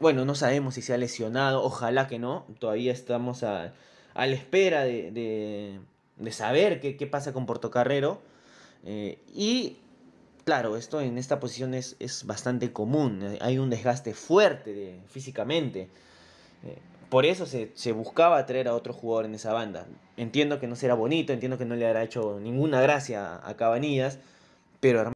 Bueno, no sabemos si se ha lesionado, ojalá que no. Todavía estamos a, la espera de, saber qué, pasa con Portocarrero. Eh, y claro, esto en esta posición es, bastante común. Hay un desgaste fuerte físicamente. Eh, por eso se, buscaba traer a otro jugador en esa banda. Entiendo que no será bonito, entiendo que no le habrá hecho ninguna gracia a, Cabanillas, pero